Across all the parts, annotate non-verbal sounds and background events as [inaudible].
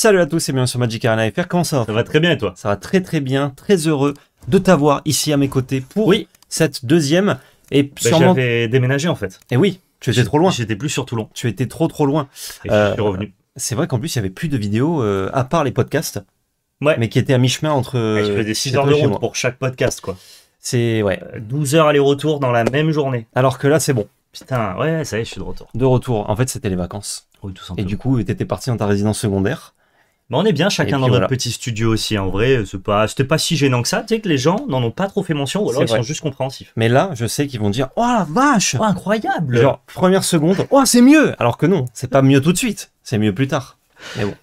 Salut à tous et bienvenue sur Magic Arena FR, comment ça va Ça va très bien et toi Ça va très très bien, très heureux de t'avoir ici à mes côtés pour cette deuxième et bah, J'avais déménagé en fait. Et eh oui, tu étais trop loin. J'étais plus sur Toulon. Tu étais trop trop loin. Et je suis euh, revenu. C'est vrai qu'en plus il n'y avait plus de vidéos euh, à part les podcasts, ouais. mais qui étaient à mi-chemin entre... je faisais 6 heures de route pour chaque podcast quoi. C'est... Ouais. 12 euh, heures aller-retour dans la même journée. Alors que là c'est bon. Putain, ouais, ça y est, je suis de retour. De retour, en fait c'était les vacances. Oui, tout simplement. Et du coup, tu étais parti dans ta résidence secondaire. Mais on est bien chacun dans notre petit studio aussi, en vrai. C'était pas, pas si gênant que ça. Tu sais que les gens n'en ont pas trop fait mention, ou alors ils sont juste compréhensifs. Mais là, je sais qu'ils vont dire Oh la vache oh, Incroyable Genre, première seconde, Oh, c'est mieux Alors que non, c'est pas mieux tout de suite, c'est mieux plus tard.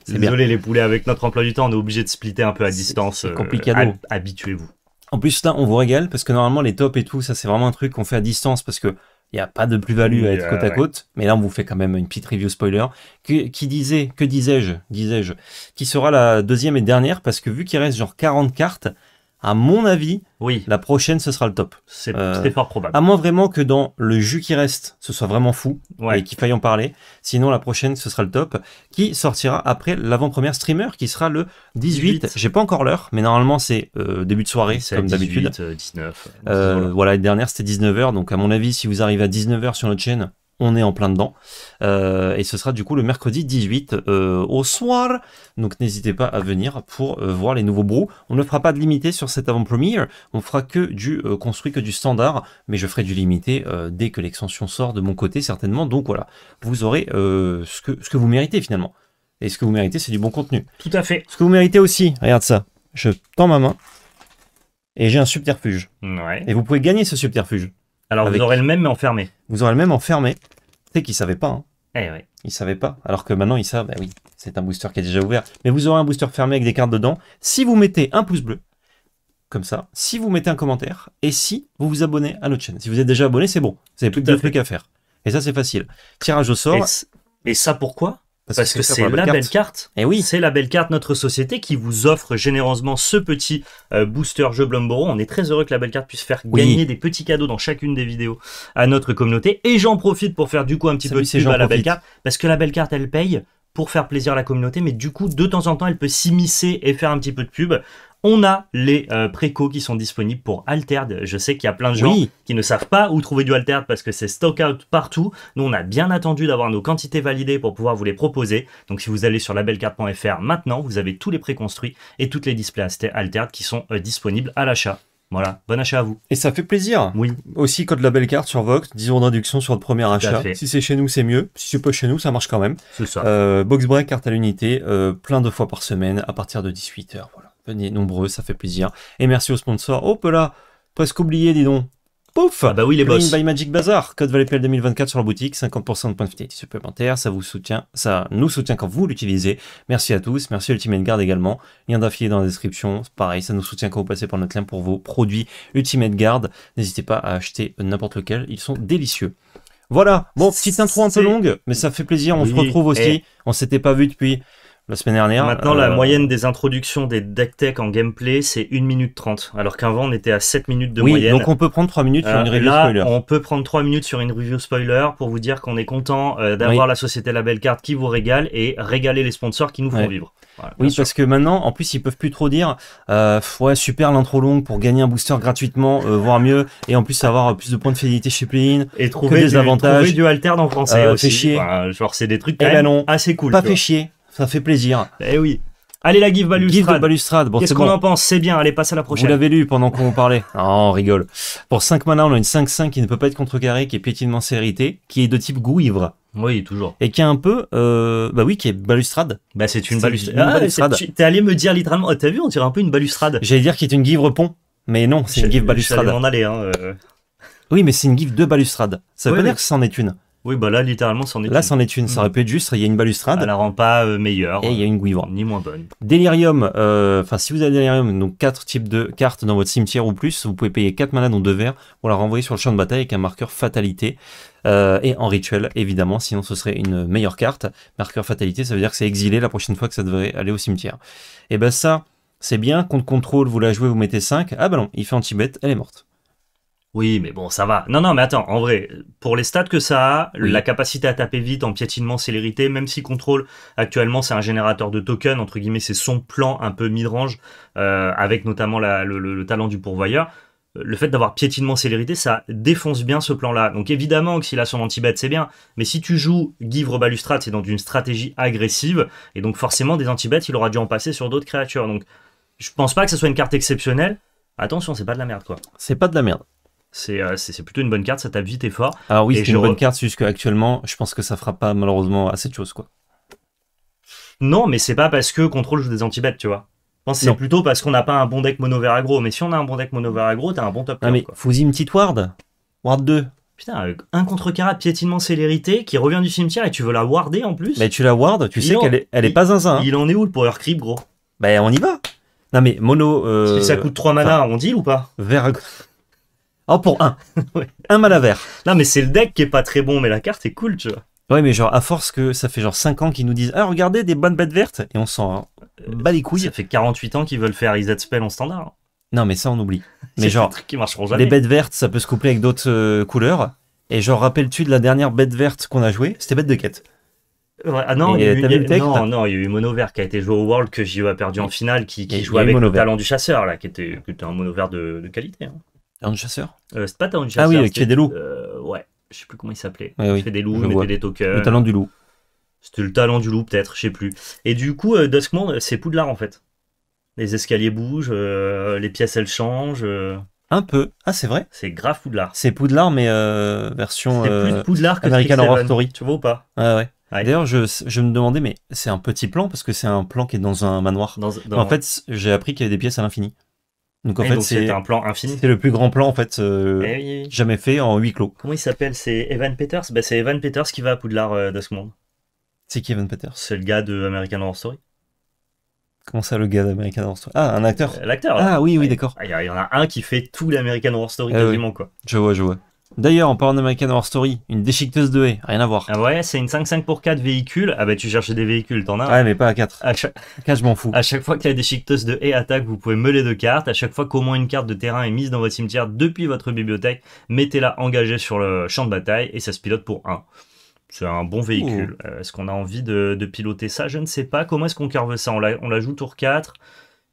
Désolé les poulets, avec notre emploi du temps, on est obligé de splitter un peu à distance. C'est euh, compliqué. Habituez-vous. En plus, là, on vous régale parce que normalement, les tops et tout, ça, c'est vraiment un truc qu'on fait à distance parce que il n'y a pas de plus-value à être euh, côte à côte. Mais là, on vous fait quand même une petite review spoiler. qui disait, que disais-je, disais-je, qui sera la deuxième et dernière parce que vu qu'il reste genre 40 cartes, à mon avis, oui. la prochaine, ce sera le top. Euh, c'est fort probable. À moins vraiment que dans le jus qui reste, ce soit vraiment fou et qu'il faille en parler. Sinon, la prochaine, ce sera le top, qui sortira après l'avant-première streamer, qui sera le 18. J'ai pas encore l'heure, mais normalement, c'est euh, début de soirée, comme d'habitude. 19. Euh, voilà, la dernière, c'était 19h. Donc, à mon avis, si vous arrivez à 19h sur notre chaîne, on est en plein dedans. Euh, et ce sera du coup le mercredi 18 euh, au soir. Donc n'hésitez pas à venir pour euh, voir les nouveaux brou On ne fera pas de limité sur cet avant-première. On fera que du construit, que du standard. Mais je ferai du limité dès que l'extension sort de mon côté certainement. Donc voilà, vous aurez ce, que, ce que vous méritez finalement. Et ce que vous méritez, c'est du bon contenu. Tout à fait. Ce que vous méritez aussi, regarde ça. Je tends ma main. Et j'ai un subterfuge. Et vous pouvez gagner ce subterfuge. Alors vous aurez le même mais enfermé. Vous aurez le même enfermé. C'est qu'ils savaient pas. Hein. Eh oui. Ils savaient pas. Alors que maintenant ils savent, bah oui, c'est un booster qui est déjà ouvert. Mais vous aurez un booster fermé avec des cartes dedans. Si vous mettez un pouce bleu, comme ça, si vous mettez un commentaire et si vous vous abonnez à notre chaîne. Si vous êtes déjà abonné, c'est bon. Vous n'avez plus de trucs à faire. Et ça, c'est facile. Tirage au sort. et ça pourquoi parce, que, c'est la, belle carte. Et eh oui. C'est la belle carte, notre société, qui vous offre généreusement ce petit euh, booster jeu Blomboro. On est très heureux que la belle carte puisse faire gagner des petits cadeaux dans chacune des vidéos à notre communauté. Et j'en profite pour faire du coup un petit peu de pub à la belle carte. Parce que la belle carte, elle paye pour faire plaisir à la communauté, mais du coup, de temps en temps, elle peut s'immiscer et faire un petit peu de pub on a les euh, préco qui sont disponibles pour Altered. Je sais qu'il y a plein de gens qui ne savent pas où trouver du Altered parce que c'est stock out partout. Nous, on a bien attendu d'avoir nos quantités validées pour pouvoir vous les proposer. Donc, si vous allez sur labelcarte.fr maintenant, vous avez tous les préconstruits et toutes les displays Altered qui sont euh, disponibles à l'achat. Voilà, bon achat à vous. Et ça fait plaisir. Oui. Aussi, code belle carte sur Vox, 10 euros d'induction sur le premier achat. Si c'est chez nous, c'est mieux. Si c'est pas chez nous, ça marche quand même. C'est ça. Euh, box break, carte à l'unité, plein de fois par semaine à partir de 18h. Voilà. Venez nombreux, ça fait plaisir. Et merci aux sponsors. Hop là, presque oublié, dis donc. Pouf ah bah oui, les boss. by Magic Bazaar, code ValetPL 2024 sur la boutique, 50% de points de fidélité supplémentaires, ça vous soutient, ça nous soutient quand vous l'utilisez. Merci à tous, merci Ultimate Guard également, lien d'affilée dans la description, pareil, ça nous soutient quand vous passez par notre lien pour vos produits Ultimate Guard. N'hésitez pas à acheter n'importe lequel, ils sont délicieux. Voilà, bon, petite intro un peu longue, mais ça fait plaisir, on se retrouve aussi, On eh. on s'était pas vu depuis la semaine dernière. Maintenant, la euh, moyenne des introductions des deck tech en gameplay, c'est 1 minute 30, alors qu'avant, on était à 7 minutes de oui, donc on peut prendre 3 minutes sur euh, une review spoiler. On peut prendre 3 minutes sur une review spoiler pour vous dire qu'on est content euh, d'avoir la société Belle Carte qui vous régale et régaler les sponsors qui nous font vivre. oui, parce que maintenant, en plus, ils peuvent plus trop dire euh, ouais, super l'intro longue pour gagner un booster gratuitement, voire mieux, et en plus avoir plus de points de fidélité chez Playin. Et trouver des avantages. Trouver du alterne en français aussi. Fait chier. genre, c'est des trucs eh quand ben même assez cool. Pas fait chier. Ça fait plaisir. Eh oui. Allez, la give balustrade. Give balustrade. Qu'est-ce qu'on en pense C'est bien, allez, passe à la prochaine. Vous l'avez lu pendant qu'on vous parlait. [laughs] oh, on rigole. Pour 5 mana, on a une 5-5 qui ne peut pas être contrecarrée, qui est piétinement sérité, qui est de type gouivre. Oui, toujours. Et qui est un peu, euh, bah oui, qui est balustrade. Bah c'est une ah, balustrade. T'es allé me dire littéralement, t'as vu, on dirait un peu une balustrade. J'allais dire qu'il est une give pont, mais non, c'est une give balustrade. en aller, hein, euh. Oui, mais c'est une give de balustrade. Ça veut dire que c'en est une. Oui, bah là, littéralement, c'en est Là, c'en est une. Ça aurait mm. pu être juste, il y a une balustrade. Elle bah, la rend pas euh, meilleure. Et il y a une guivre. Ni moins bonne. Delirium, euh, enfin, si vous avez Delirium, donc 4 types de cartes dans votre cimetière ou plus, vous pouvez payer 4 malades en deux verres pour la renvoyer sur le champ de bataille avec un marqueur fatalité. Euh, et en rituel, évidemment, sinon ce serait une meilleure carte. Marqueur fatalité, ça veut dire que c'est exilé la prochaine fois que ça devrait aller au cimetière. Et eh ben ça, c'est bien. Compte contrôle, vous la jouez, vous mettez 5. Ah bah non, il fait anti-bête, elle est morte. Oui, mais bon, ça va. Non, non, mais attends, en vrai, pour les stats que ça a, la capacité à taper vite en piétinement célérité, même si contrôle, actuellement, c'est un générateur de tokens, entre guillemets, c'est son plan un peu mid-range, euh, avec notamment le, talent du pourvoyeur. Euh, le fait d'avoir piétinement célérité, ça défonce bien ce plan-là. Donc évidemment que s'il a son anti-bet, c'est bien. Mais si tu joues Givre Balustrade, c'est dans une stratégie agressive. Et donc forcément, des anti il aura dû en passer sur d'autres créatures. Donc je pense pas que ce soit une carte exceptionnelle. Attention, c'est pas de la merde, quoi. C'est pas de la merde. Euh, c'est plutôt une bonne carte, ça tape vite et fort. Alors oui, c'est une bonne carte, juste actuellement, je pense que ça fera pas malheureusement assez de choses quoi. Non, mais c'est pas parce que contrôle joue des anti tu vois. C'est plutôt parce qu'on n'a pas un bon deck mono veragro Mais si on a un bon deck mono veragro aggro, t'as un bon top. Ah mais Fouzi une petite ward. Ward 2. Putain, euh, un contre carat piétinement célérité qui revient du cimetière et tu veux la warder en plus. Mais bah, tu la wardes, tu sais qu'elle est, elle est pas zinzin. Hein. Il en est où le power creep gros Bah on y va. Non mais mono. Euh... Si ça coûte 3 mana, on deal ou pas veragro Oh, pour un. [laughs] Un Un à vert. Non, mais c'est le deck qui est pas très bon, mais la carte est cool, tu vois. Ouais, mais genre, à force que ça fait genre 5 ans qu'ils nous disent Ah, regardez, des bonnes bêtes vertes Et on s'en hein, bat les couilles. Ça fait 48 ans qu'ils veulent faire Reset Spell en standard. Hein. Non, mais ça, on oublie. [laughs] mais genre, qui les bêtes vertes, ça peut se coupler avec d'autres euh, couleurs. Et genre, rappelles-tu de la dernière bête verte qu'on a jouée C'était bête de quête. Euh, ah non, il y, a eu, non, y a eu Mono Vert qui a été joué au World que JO a perdu en finale, qui, jouait avec le talent du chasseur, là, qui était, un Mono Vert de, qualité. Hein. Un Chasseur euh, C'est pas Chasseur. Ah oui, qui fait des loups. Euh, ouais, je sais plus comment il s'appelait. il fait des loups, il des tokens. Le talent du loup. C'était le talent du loup, peut-être, je sais plus. Et du coup, euh, Duskmond, euh, c'est Poudlard en fait. Les escaliers bougent, les pièces elles changent. Un peu. Ah, c'est vrai C'est grave Poudlard. C'est Poudlard, mais version. C'est plus Poudlard que American Horror Story. Tu vois ou pas ouais. Ouais. D'ailleurs, je, me demandais, mais c'est un petit plan parce que c'est un plan qui est dans un manoir. En fait, j'ai appris qu'il y avait des pièces à l'infini. Donc en fait, c'est un plan infini. C'est le plus grand plan en fait euh, eh jamais fait en huis clos. Comment il s'appelle C'est Evan Peters. Bah, c'est Evan Peters qui va à Poudlard euh, de ce monde. C'est qui Evan Peters C'est le gars de American Horror Story. Comment ça, le gars d'American Horror Story Ah, un acteur. Euh, l'acteur. Ah oui, oui, d'accord. Ah, il y en a un qui fait tout l'American Horror Story ah quasiment quoi. Je vois, je vois. D'ailleurs, en parlant d'American War Story, une déchiqueteuse de haies, rien à voir. Ah ouais, c'est une 5-5 pour 4 véhicules. Ah bah tu cherchais des véhicules, t'en as Ouais, mais pas à 4. À chaque... je m'en fous. À chaque fois que la déchiqueteuse de haie attaque, vous pouvez meuler deux cartes. À chaque fois qu'au moins une carte de terrain est mise dans votre cimetière depuis votre bibliothèque, mettez-la engagée sur le champ de bataille et ça se pilote pour 1 c'est un bon véhicule. Oh. Euh, est-ce qu'on a envie de, piloter ça Je ne sais pas. Comment est-ce qu'on carve ça on la, joue tour 4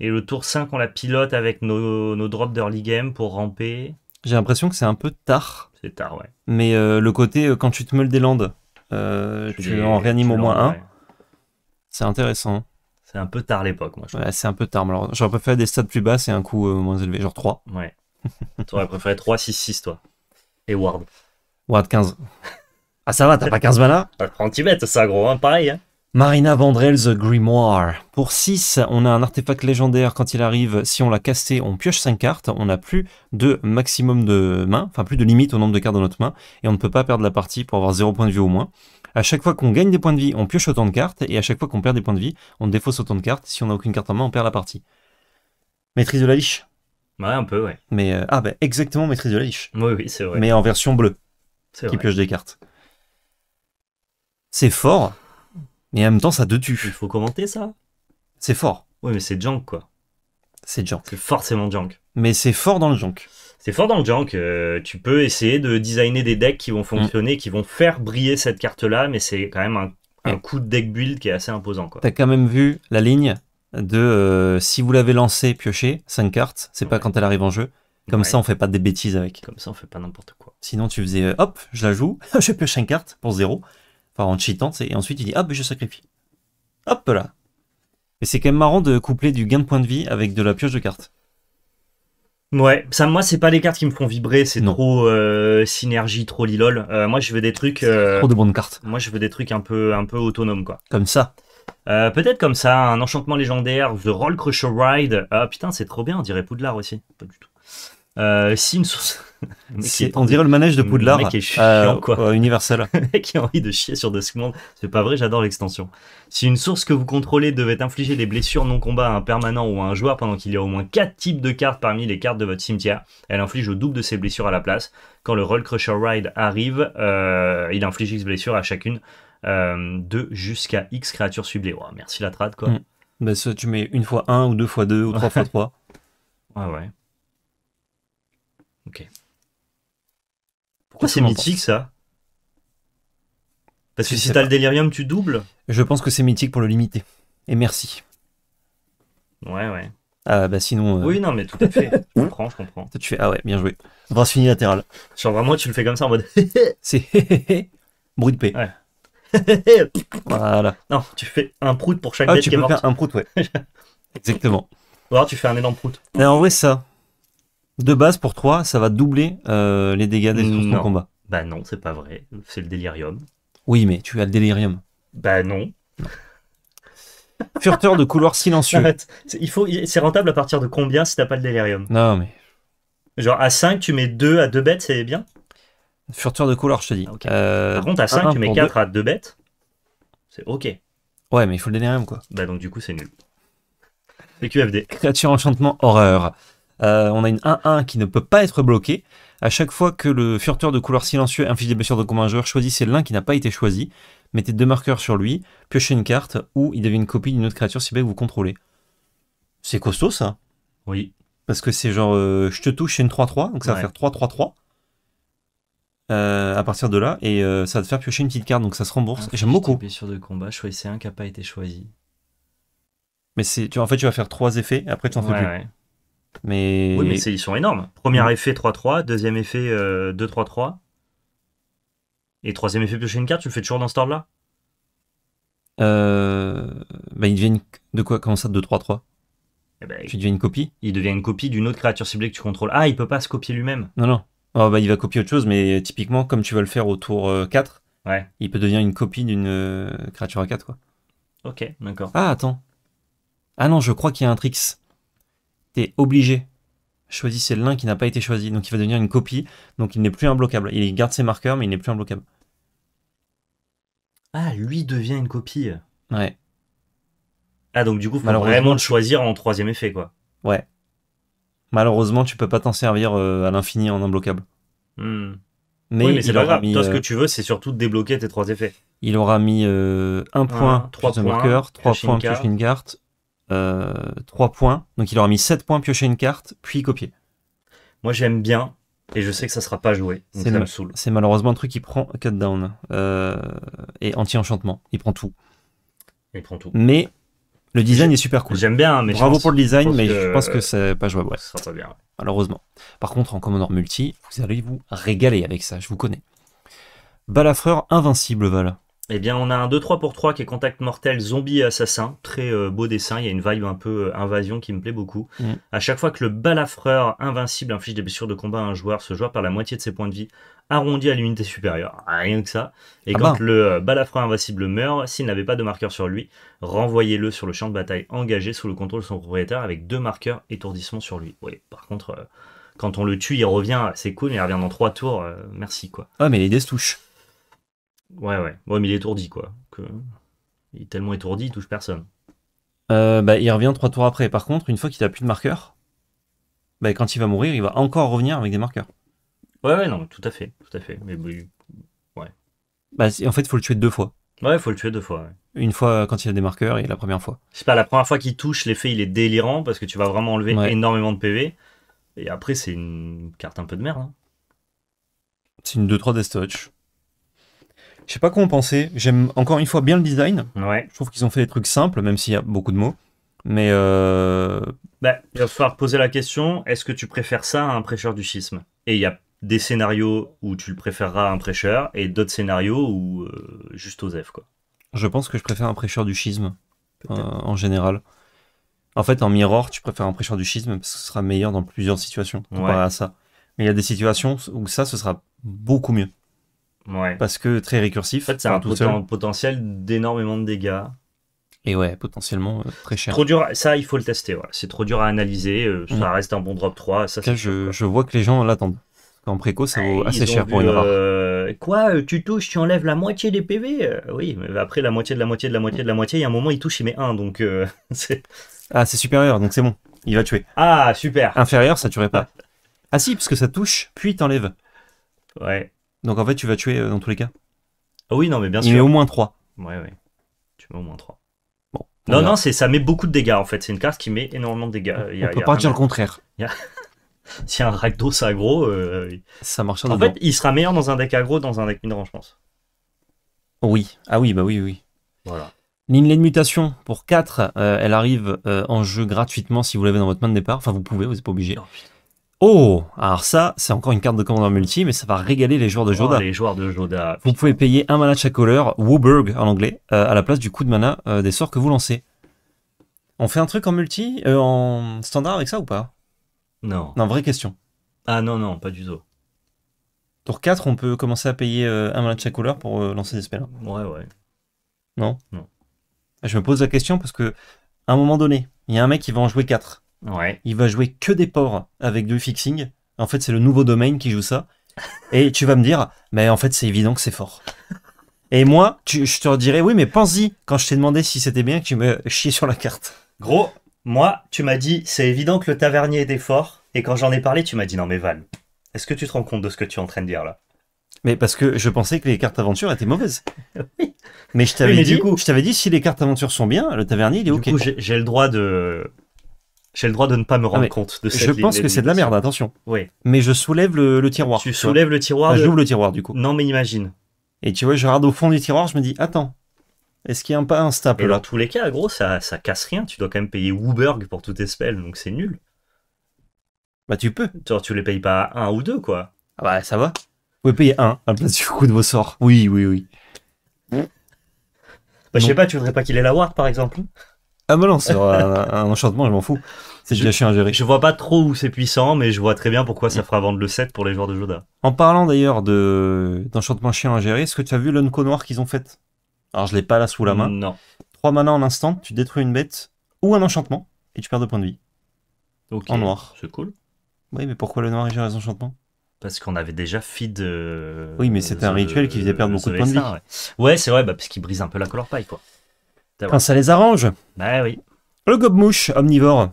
et le tour 5, on la pilote avec nos, nos drops d'early game pour ramper. J'ai l'impression que c'est un peu tard. C'est tard, ouais. Mais euh, le côté euh, quand tu te meules des landes, euh, tu en réanimes au moins un. C'est intéressant. C'est un peu tard l'époque, moi. ouais, c'est un peu tard. Alors, j'aurais préféré des stats plus basses et un coût moins élevé, genre 3. Ouais. [laughs] T'aurais préféré 3, 6, 6, toi. Et Ward. Ward 15. ah, ça va, t'as pas 15 manas Prends un petit ça, gros, hein, pareil. Hein. Marina Vandrell's Grimoire. Pour 6, on a un artefact légendaire quand il arrive. Si on l'a casté, on pioche 5 cartes. On n'a plus de maximum de mains. enfin plus de limite au nombre de cartes dans notre main. Et on ne peut pas perdre la partie pour avoir 0 points de vie au moins. À chaque fois qu'on gagne des points de vie, on pioche autant de cartes. Et à chaque fois qu'on perd des points de vie, on défausse autant de cartes. Si on n'a aucune carte en main, on perd la partie. Maîtrise de la liche Ouais, un peu, ouais. Mais euh, ah, bah, exactement maîtrise de la liche. Oui, oui, c'est vrai. Mais en version bleue, qui vrai. pioche des cartes. C'est fort, et en même temps, ça te tue. Il faut commenter ça. C'est fort. Oui, mais c'est junk, quoi. C'est junk. C'est forcément junk. Mais c'est fort dans le junk. C'est fort dans le junk. Euh, tu peux essayer de designer des decks qui vont mm. fonctionner, qui vont faire briller cette carte-là, mais c'est quand même un, mm. coup de deck build qui est assez imposant. T'as quand même vu la ligne de euh, si vous l'avez lancé, piocher 5 cartes, c'est pas quand elle arrive en jeu. Comme ça, on fait pas des bêtises avec. Comme ça, on fait pas n'importe quoi. Sinon, tu faisais euh, hop, je la joue, [laughs] je pioche une carte pour zéro. Enfin, en cheatant, et ensuite il dit ah, « hop, ben, je sacrifie. Hop là. Mais c'est quand même marrant de coupler du gain de points de vie avec de la pioche de cartes. Ouais, ça, moi, c'est pas les cartes qui me font vibrer, c'est trop euh, synergie, trop lilol. Euh, moi, je veux des trucs. Euh, trop de bonnes cartes. Moi, je veux des trucs un peu, un peu autonomes, quoi. Comme ça. Peut-être comme ça, un enchantement légendaire, The Roll Crusher Ride. Ah putain, c'est trop bien, on dirait Poudlard aussi. Pas du tout si une source on dirait le manège de Poudlard. Mec est chiant, euh, quoi. Euh, [laughs] qui a envie de chier sur deux secondes. C'est pas vrai, j'adore l'extension. Si une source que vous contrôlez devait infliger des blessures non combat à un permanent ou à un joueur pendant qu'il y a au moins 4 types de cartes parmi les cartes de votre cimetière, elle inflige au double de ses blessures à la place. Quand le Roll Crusher Ride arrive, euh, il inflige X blessures à chacune euh, de jusqu'à X créatures sublées Oh, merci la trad, quoi. Mm. Bah, ça, tu mets une fois 1 ou deux fois 2 ou trois fois 3. [laughs] Ouais, ouais. Pourquoi c'est mythique ça Parce que si t'as le délirium, tu doubles Je pense que c'est mythique pour le limiter. Et merci. Ouais, ouais. Ah bah sinon. Euh, oui, non, mais tout à fait. [laughs] je comprends, je comprends. Tu fais, ah ouais, bien joué. Brasse unilatérale. Genre vraiment, tu le fais comme ça en mode. [laughs] c'est [laughs] bruit de paix. Ouais. voilà. Non, tu fais un prout pour chaque ah, bête qui est morte. Faire un prout, ouais. Exactement. Ou alors tu fais un énorme prout. Mais en vrai, ça, de base, pour 3, ça va doubler euh, les dégâts des sources en combat. Bah non, c'est pas vrai. C'est le délirium. Oui, mais tu as le délirium. Bah non. Furteur de couloir silencieux. Il faut, c'est rentable à partir de combien si t'as pas le délirium Non, mais. Genre à 5, tu mets 2 à 2 bêtes, c'est bien Furteur de couloir, je te dis. Ah, euh, Par contre, à 5, tu mets 4 à 2 bêtes, c'est ok. Ouais, mais il faut le délirium, quoi. Bah donc, du coup, c'est nul. C'est QFD. Créature enchantement horreur. Euh, on a une 1-1 qui ne peut pas être bloquée. À chaque fois que le furteur de couleur silencieux inflige des blessures de combat un joueur, choisissez l'un qui n'a pas été choisi, mettez deux marqueurs sur lui, piochez une carte, ou il devient une copie d'une autre créature bien que vous contrôlez. C'est costaud ça Oui. Parce que c'est genre, euh, je te touche, c'est une 3-3, donc ça va faire 3-3-3. Euh, à partir de là, et ça va te faire piocher une petite carte, donc ça se rembourse. J'aime beaucoup. Blessure de combat, choisissez un qui n'a pas été choisi. Mais c'est, tu, en fait, tu vas faire trois effets, après tu en fais mais... Oui, mais ils sont énormes. Premier mm. effet 3-3, deuxième effet 2-3-3. Euh, Et troisième effet piocher une carte, tu le fais toujours dans ce store là euh... bah, Il devient de quoi Comment ça 2-3-3 eh ben, Tu deviens une copie Il devient une copie d'une autre créature ciblée que tu contrôles. Ah, il peut pas se copier lui-même Non, non. Oh, bah, il va copier autre chose, mais typiquement, comme tu vas le faire au tour 4, il peut devenir une copie d'une euh, créature à 4. Ok, d'accord. Ah, attends. Ah non, je crois qu'il y a un tricks obligé obligé. Choisissez l'un qui n'a pas été choisi, donc il va devenir une copie, donc il n'est plus imbloquable. Il garde ses marqueurs, mais il n'est plus imbloquable. Ah, lui devient une copie. Ouais. Ah, donc du coup, faut vraiment de choisir en troisième effet, quoi. Ouais. Malheureusement, tu peux pas t'en servir euh, à l'infini en imbloquable. Hmm. Mais, oui, mais c'est Toi, ce euh, que tu veux, c'est surtout débloquer tes trois effets. Il aura mis euh, un point, trois marqueurs points, points une carte, 3 euh, points. Donc il aura mis 7 points, piocher une carte, puis copier. Moi j'aime bien, et je sais que ça sera pas joué. C'est c'est malheureusement un truc qui prend cut down euh, et anti-enchantement. Il prend tout. Il prend tout. Mais le design est super cool. J'aime bien. Hein, mais Bravo pour le design, mais je pense que euh, c'est pas jouable. Ça bien. Malheureusement. Par contre, en commandant Multi, vous allez vous régaler avec ça. Je vous connais. Balafreur invincible, Val eh bien, on a un 2-3 pour 3 qui est contact mortel zombie et assassin. Très euh, beau dessin. Il y a une vibe un peu euh, invasion qui me plaît beaucoup. Mm. À chaque fois que le balafreur invincible inflige des blessures de combat à un joueur, ce joueur perd la moitié de ses points de vie arrondi à l'unité supérieure. Rien que ça. Et ah quand ben. le euh, balafreur invincible meurt, s'il n'avait pas de marqueur sur lui, renvoyez-le sur le champ de bataille engagé sous le contrôle de son propriétaire avec deux marqueurs étourdissement sur lui. Oui, par contre, quand on le tue, il revient. C'est cool, mais il revient dans 3 tours. merci, quoi. Ah, mais les dés se Ouais, ouais. Ouais, mais il est étourdi, quoi. Que... Il est tellement étourdi, il touche personne. Euh, bah, il revient trois tours après. Par contre, une fois qu'il n'a plus de marqueurs, bah, quand il va mourir, il va encore revenir avec des marqueurs. Ouais, ouais, non, tout à fait, tout à fait. Mais ouais. Bah, en fait, il faut le tuer deux fois. Ouais, il faut le tuer deux fois. Une fois quand il a des marqueurs et la première fois. C'est pas la première fois qu'il touche l'effet, il est délirant parce que tu vas vraiment enlever énormément de PV. Et après, c'est une carte un peu de merde. Hein. C'est une 2-3 Death Touch. Je sais pas comment penser. J'aime encore une fois bien le design. Je trouve qu'ils ont fait des trucs simples, même s'il y a beaucoup de mots. Mais euh... bah, il va falloir poser la question est-ce que tu préfères ça à un prêcheur du schisme Et il y a des scénarios où tu le préféreras à un prêcheur et d'autres scénarios où euh, juste juste F quoi. Je pense que je préfère un prêcheur du schisme euh, en général. En fait, en Mirror, tu préfères un prêcheur du schisme parce que ce sera meilleur dans plusieurs situations comparé ouais. à ça. Mais il y a des situations où ça, ce sera beaucoup mieux. Parce que très récursif. En fait, c'est un potentiel d'énormément de dégâts. Et ouais, potentiellement euh, très cher. Trop dur, ça il faut le tester, c'est trop dur à analyser, euh, ça reste un bon drop 3. Ça, je, je, vois que les gens l'attendent. En préco, ça vaut eh, assez cher pour une rare. Euh, quoi, tu touches, tu enlèves la moitié des PV Oui, mais après la moitié de la moitié de la moitié de la moitié, il y a un moment, il touche, il met 1, donc [laughs] c'est... Ah, c'est supérieur, donc c'est bon, il va tuer. Ah, super Inférieur, ça tuerait pas. Ah si, parce que ça touche, puis t'enlève Ouais. Donc en fait, tu vas tuer euh, dans tous les cas. Ah oui, non, mais bien sûr. sûr. mets au moins 3. Ouais, oui. Tu mets au moins 3. Bon. Non, non, c'est ça met beaucoup de dégâts en fait. C'est une carte qui met énormément de dégâts. Il y a- On pas le contraire. [laughs] Si un Rakdos aggro, euh, Ça marche en fait, il sera meilleur dans un deck aggro, dans un deck mineur je pense. Oui. Ah oui, bah oui, oui. Voilà. L'inlay de mutation pour 4, euh, elle arrive euh, en jeu gratuitement si vous l'avez dans votre main de départ. Enfin, vous pouvez, vous n'êtes pas obligé. Oh Alors ça, c'est encore une carte de commande multi, mais ça va régaler les joueurs de oh, Joda. les joueurs de Joda. Vous pouvez payer un mana de chaque couleur, Wooburg en anglais, euh, à la place du coup de mana euh, des sorts que vous lancez. On fait un truc en multi, euh, en standard avec ça ou pas Non. Non, vraie question. Ah non, non, pas du tout. Tour 4, on peut commencer à payer un mana de chaque couleur pour lancer des spells. Ouais, ouais. Non Non. Je me pose la question parce que, à un moment donné, il y a un mec qui va en jouer 4. Ouais. Il va jouer que des ports avec du fixing. En fait, c'est le nouveau domaine qui joue ça. Et tu vas me dire, mais en fait, c'est évident que c'est fort. Et moi, je te dirais, oui, mais pense-y quand je t'ai demandé si c'était bien que tu me chié sur la carte. Gros, moi, tu m'as dit, c'est évident que le tavernier était fort. Et quand j'en ai parlé, tu m'as dit, non, mais Val, est-ce que tu te rends compte de ce que tu es en train de dire là mais parce que je pensais que les cartes aventures étaient mauvaises. [laughs] oui. Mais je t'avais dit, coup, je t'avais dit si les cartes aventures sont bien, le tavernier il est du ok. J'ai le droit de j'ai le droit de ne pas me ah, rendre compte de cette Je pense que c'est de la merde, attention. Oui. Mais je soulève le, tiroir. Tu soulèves le tiroir. Je ah, l'ouvre J'ouvre le tiroir du coup. Non, mais imagine. Et tu vois, je regarde au fond du tiroir, je me dis, attends, est-ce qu'il y a un, pas un staple dans tous les cas, gros, ça, casse rien. Tu dois quand même payer Wooburg pour tous tes spells, donc c'est nul. Bah, tu peux. Tu, tu les payes pas un ou deux, quoi. Ah, bah, ça va. Vous pouvez payer un à la place du coup de vos sorts. Oui, oui, oui. Bah, je sais pas, tu voudrais pas qu'il ait la ward, par exemple ah bah non, c'est un, enchantement, je m'en fous. C'est du un ingéré. Je vois pas trop où c'est puissant, mais je vois très bien pourquoi ça fera vendre le 7 pour les joueurs de Joda. En parlant d'ailleurs de d'enchantement chien ingéré, est-ce que tu as vu l'unco noir qu'ils ont fait Alors je l'ai pas là sous la main. Non. Trois manas en instant, tu détruis une bête ou un enchantement et tu perds 2 points de vie. En noir. C'est cool. Oui, mais pourquoi le noir il les enchantements parce qu'on avait déjà feed. Euh, oui, mais c'était un rituel qui faisait perdre beaucoup de points de vie. Ouais, c'est vrai, bah, parce qu'il brise un peu la color paille, quoi ça les arrange. Bah oui. Le gobe-mouche omnivore.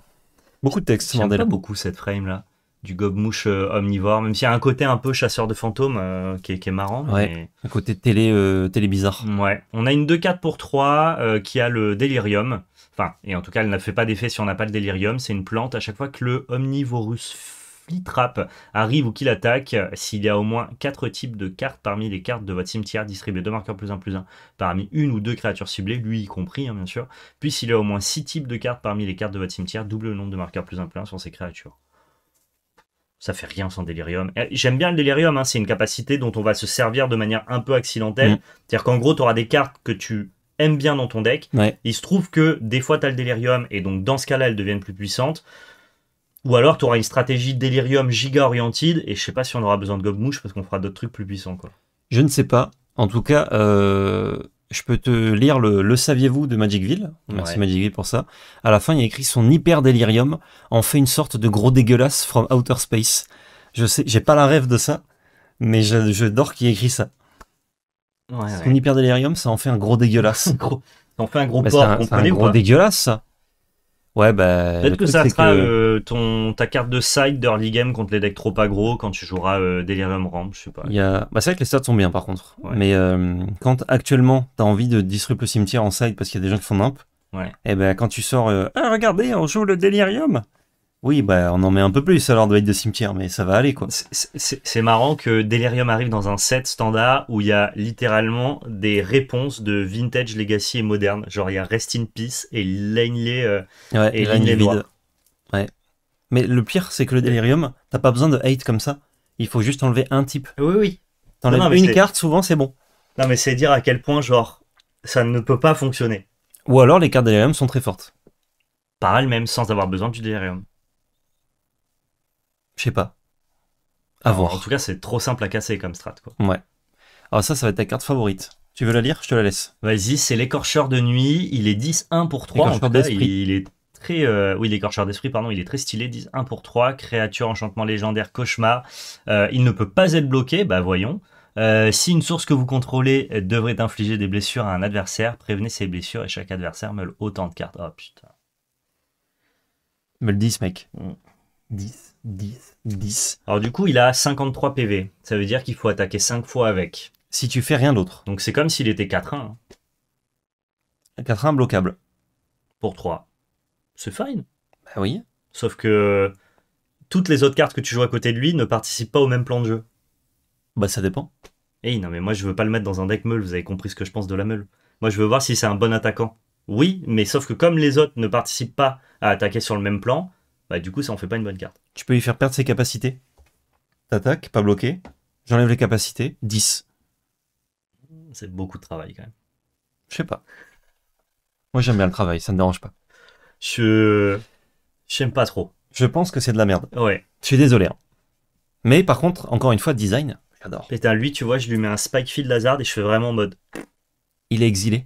Beaucoup de textes, J'aime pas beaucoup cette frame là du gobe-mouche euh, omnivore, même s'il y a un côté un peu chasseur de fantômes euh, qui, est, marrant. un côté télé, euh, télé bizarre. Ouais, on a une 2-4 pour 3 qui a le délirium. Enfin, et en tout cas, elle ne fait pas d'effet si on n'a pas le délirium. C'est une plante à chaque fois que le omnivorus Fleet arrive ou qu'il attaque, s'il y a au moins 4 types de cartes parmi les cartes de votre cimetière, distribuées 2 marqueurs plus 1 plus 1 parmi une ou deux créatures ciblées, lui y compris hein, bien sûr, puis s'il y a au moins 6 types de cartes parmi les cartes de votre cimetière, double le nombre de marqueurs plus 1 plus 1 sur ces créatures ça fait rien sans délirium. Eh, j'aime bien le délirium, hein, c'est une capacité dont on va se servir de manière un peu accidentelle. Mm. C'est-à-dire qu'en gros, tu auras des cartes que tu aimes bien dans ton deck. Il se trouve que des fois, tu as le délirium, et donc dans ce cas-là, elles deviennent plus puissantes. Ou alors, tu auras une stratégie délirium giga orientée et je sais pas si on aura besoin de Gobmouche parce qu'on fera d'autres trucs plus puissants. Quoi. Je ne sais pas. En tout cas, euh, je peux te lire le, saviez-vous de Magicville. Merci Magicville pour ça. À la fin, il y a écrit son hyper délirium en fait une sorte de gros dégueulasse from outer space. Je sais, j'ai pas la rêve de ça, mais je, qu'il dors qui écrit ça. son hyper délirium ça en fait un gros dégueulasse. [laughs] ça en fait un gros porc, un, un gros dégueulasse, ça. Ouais, bah. Peut-être que ça sera euh, ton, ta carte de side d'early game contre les decks trop gros quand tu joueras euh, Delirium Ramp, je sais pas. bah, c'est vrai que les stats sont bien par contre. Mais euh, quand actuellement t'as envie de disrupt le cimetière en side parce qu'il y a des gens qui font nimp, ouais. et eh ben quand tu sors Ah, regardez, on joue le Delirium oui, bah, on en met un peu plus alors de être de Cimetière, mais ça va aller quoi. C'est marrant que Delirium arrive dans un set standard où il y a littéralement des réponses de vintage, legacy et moderne. Genre il y a Rest in Peace et Langley euh, ouais, et Ouais. Mais le pire, c'est que le Delirium, t'as pas besoin de hate comme ça. Il faut juste enlever un type. Oui, oui. T'enlèves une carte, souvent c'est bon. Non, mais c'est dire à quel point, genre, ça ne peut pas fonctionner. Ou alors les cartes Delirium sont très fortes. Par elles-mêmes, sans avoir besoin du Delirium. Je sais pas. À voir. En tout cas, c'est trop simple à casser comme strat. Quoi. Ouais. Alors ah, ça, ça va être ta carte favorite. Tu veux la lire Je te la laisse. Vas-y, c'est l'écorcheur de nuit. Il est 10-1 pour 3. En d'esprit il, est très... Euh, oui, l'écorcheur d'esprit, pardon. Il est très stylé. 10-1 pour 3. Créature, enchantement légendaire, cauchemar. Euh, il ne peut pas être bloqué. Bah voyons. Euh, si une source que vous contrôlez devrait infliger des blessures à un adversaire, prévenez ces blessures et chaque adversaire meule autant de cartes. Oh putain. Meule 10, mec. 10. Mm. 10, 10. Alors du coup, il a 53 PV. Ça veut dire qu'il faut attaquer 5 fois avec. Si tu fais rien d'autre. Donc c'est comme s'il était 4-1. 4-1 hein. bloquable. Pour 3. C'est fine. Bah oui. Sauf que euh, toutes les autres cartes que tu joues à côté de lui ne participent pas au même plan de jeu. Bah ça dépend. Eh non mais moi je veux pas le mettre dans un deck meule, vous avez compris ce que je pense de la meule. Moi je veux voir si c'est un bon attaquant. Oui, mais sauf que comme les autres ne participent pas à attaquer sur le même plan, bah du coup ça en fait pas une bonne carte. Tu peux lui faire perdre ses capacités. T'attaques, pas bloqué. J'enlève les capacités, 10. C'est beaucoup de travail quand même. Je sais pas. Moi j'aime bien le travail, ça ne me dérange pas. Je. J'aime pas trop. Je pense que c'est de la merde. Ouais. Je suis désolé. Hein. Mais par contre, encore une fois, design, j'adore. Putain, lui, tu vois, je lui mets un spike field et je fais vraiment mode. Il est exilé.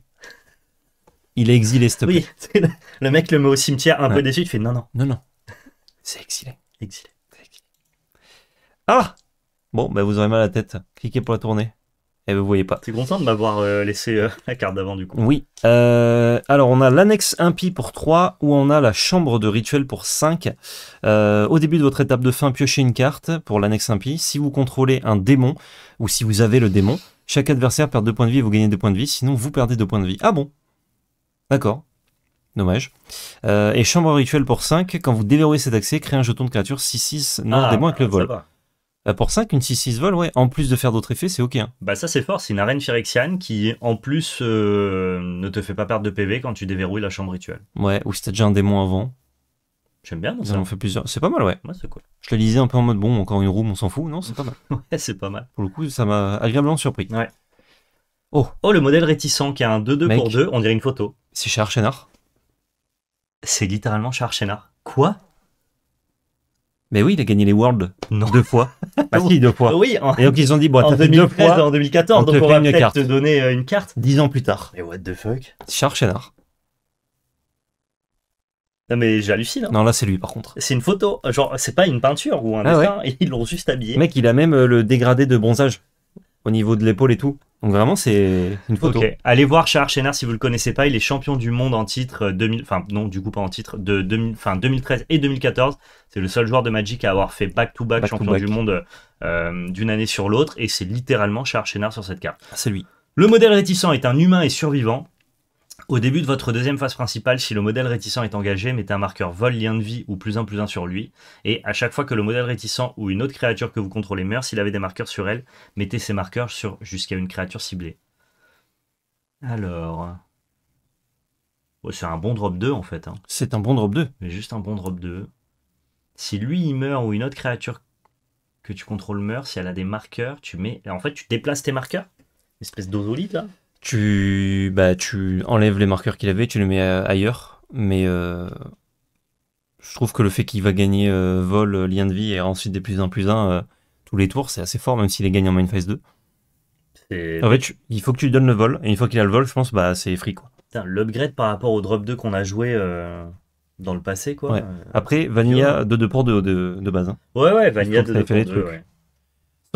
Il est exilé, s'il Oui, [laughs] le mec le met au cimetière un peu déçu, il fait non, non. Non, non. C'est exilé. Exilé. exilé. Ah Bon, bah vous aurez mal à la tête. Cliquez pour la tournée. Et eh ben, vous voyez pas. T'es content de m'avoir euh, laissé euh, la carte d'avant du coup Oui. Euh, alors on a l'annexe impie pour 3 ou on a la chambre de rituel pour 5. au début de votre étape de fin, piochez une carte pour l'annexe impie. Si vous contrôlez un démon ou si vous avez le démon, chaque adversaire perd 2 points de vie et vous gagnez 2 points de vie. Sinon vous perdez 2 points de vie. Ah bon D'accord. Dommage. Euh, et chambre rituelle pour 5, quand vous déverrouillez cet accès, créez un jeton de créature 6-6 non ah, démon avec le vol. Euh, pour 5, une 6-6 vol, ouais, en plus de faire d'autres effets, c'est ok. Hein. Bah ça c'est fort, c'est une arène phyrexiane qui en plus euh, ne te fait pas perdre de PV quand tu déverrouilles la chambre rituelle. Ouais, ou si t'as déjà un démon avant. J'aime bien. Ils en fait plusieurs. C'est pas mal, ouais. Moi, c'est cool. Je le lisais un peu en mode bon, encore une room, on s'en fout. Non, c'est pas mal. [laughs] ouais, c'est pas mal. Pour le coup, ça m'a agréablement surpris. Ouais. Oh. Oh, le modèle réticent qui a un 2-2 pour 2, on dirait une photo. C'est chez Chénard c'est littéralement Charles Chénard. Quoi mais oui, il a gagné les Worlds non. deux fois. Bah [laughs] si, deux fois. Oui, et donc ils ont dit, bon, t'as fait deux fois. En 2014, on donc on va peut te donner euh, une carte. Dix ans plus tard. Et what the fuck Charles Chénard. Non mais j'hallucine. Hein. Non là c'est lui par contre. C'est une photo, euh, genre c'est pas une peinture ou un ah dessin, [laughs] ils l'ont juste habillé. Mec, il a même euh, le dégradé de bronzage au niveau de l'épaule et tout. Donc vraiment, c'est une photo. Allez voir Charles Chénard si vous ne le connaissez pas. Il est champion du monde en titre euh, enfin non, du coup pas en titre de 2013 et 2014. C'est le seul joueur de Magic à avoir fait back-to-back champion du monde euh, d'une année sur l'autre, et c'est littéralement Charles Chénard sur cette carte. c'est lui. Le modèle réticent est un humain et survivant au début de votre deuxième phase principale, si le modèle réticent est engagé, mettez un marqueur vol lien de vie ou plus un plus un sur lui. Et à chaque fois que le modèle réticent ou une autre créature que vous contrôlez meurt, s'il avait des marqueurs sur elle, mettez ces marqueurs sur jusqu'à une créature ciblée. Alors. c'est un bon drop 2 en fait. Hein. C'est un bon drop 2. Mais juste un bon drop 2. Si lui il meurt ou une autre créature que tu contrôles meurt, si elle a des marqueurs, tu mets. En fait, tu déplaces tes marqueurs. espèce d'ozolite là tu, bah, enlèves les marqueurs qu'il avait, tu les mets euh, ailleurs, mais euh, je trouve que le fait qu'il va gagner euh, vol, lien de vie et ensuite des plus en plus 1 tous les tours, c'est assez fort, même s'il est gagné en main phase 2. En fait, il faut que tu lui donnes le vol, et une fois qu'il a le vol, je pense bah c'est free quoi. L'upgrade par rapport au drop 2 qu'on a joué dans le passé quoi. Après, Vanilla hein. de 2 pour 2 de, de, base. Hein. Ouais, ouais, Vanilla de 2 pour 2. Ouais.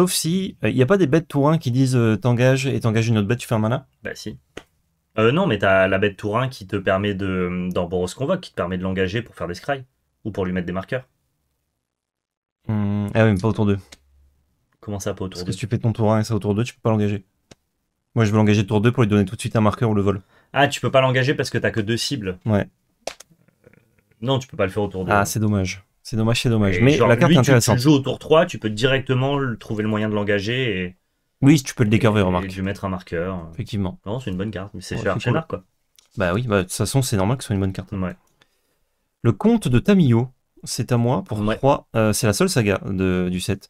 Sauf si, il euh, n'y a pas des bêtes tour 1 qui disent euh, t'engages et t'engages une autre bête, tu fais un mana Bah si. Euh, non, mais t'as la bête tour 1 qui te permet de. dans Boros Convoque, qui te permet de l'engager pour faire des scry ou pour lui mettre des marqueurs. Hmm, ah oui, mais pas autour d'eux. Comment ça, pas autour d'eux Parce que si tu pètes ton tour et ça autour 2, tu peux pas l'engager. Moi, je veux l'engager tour 2 pour lui donner tout de suite un marqueur ou le vol. Ah, tu peux pas l'engager parce que t'as que deux cibles Ouais. non, tu peux pas le faire autour 2. Ah, c'est dommage. C'est dommage, c'est dommage. mais la carte intéressante. Tu, joues au tour 3, tu peux directement trouver le moyen de l'engager et. Oui, tu peux le décorver, remarque. Je vais mettre un marqueur. Effectivement. Non, c'est une bonne carte, mais c'est ouais, oh, cool. quoi. Bah oui, bah, de toute façon, c'est normal que ce soit une bonne carte. Le compte de Tamio, c'est à moi pour trois. 3. Euh, c'est la seule saga du set.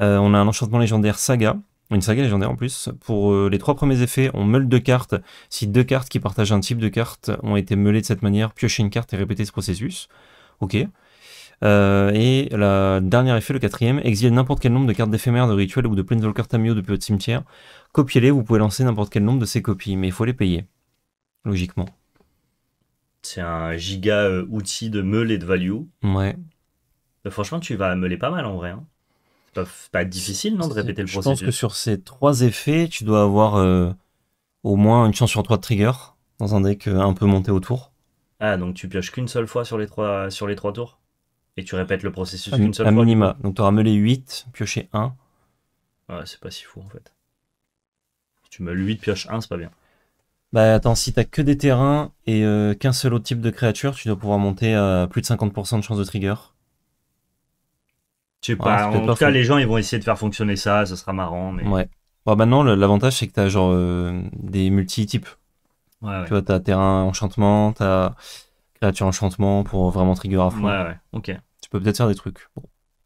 Euh, on a un enchantement légendaire saga, une saga légendaire en plus. Pour euh, les trois premiers effets, on meule deux cartes. Si deux cartes qui partagent un type de carte ont été meulées de cette manière, piocher une carte et répéter ce processus. Ok. Euh, et la dernière effet, le quatrième, exil n'importe quel nombre de cartes éphémères, de rituels ou de Planeswalker Tamio depuis votre cimetière. Copiez-les, vous pouvez lancer n'importe quel nombre de ces copies, mais il faut les payer, logiquement. C'est un giga euh, outil de meule et de value. Ouais. Euh, franchement, tu vas meuler pas mal en vrai. Hein. pas, difficile, non, de répéter le processus. Je pense que sur ces trois effets, tu dois avoir au moins une chance sur trois de trigger dans un deck un peu monté autour. Ah, donc tu pioches qu'une seule fois sur les trois, sur les trois tours et tu répètes le processus une seule fois. minima. Donc tu auras meulé 8, pioché 1. Ouais, c'est pas si fou en fait. tu meules 8, pioche 1, c'est pas bien. Bah attends, si t'as que des terrains et euh, qu'un seul autre type de créature, tu dois pouvoir monter à euh, plus de 50% de chance de trigger. Je sais ah, pas, en tout cas, les gens ils vont essayer de faire fonctionner ça, ça sera marrant. Mais... Ouais. Bon, bah, maintenant, l'avantage c'est que t'as genre euh, des multi-types. Ouais, tu vois, t'as terrain enchantement, t'as créature enchantement pour vraiment trigger à fond. Ouais, ouais, ok. Tu peux peut-être faire des trucs. Bon,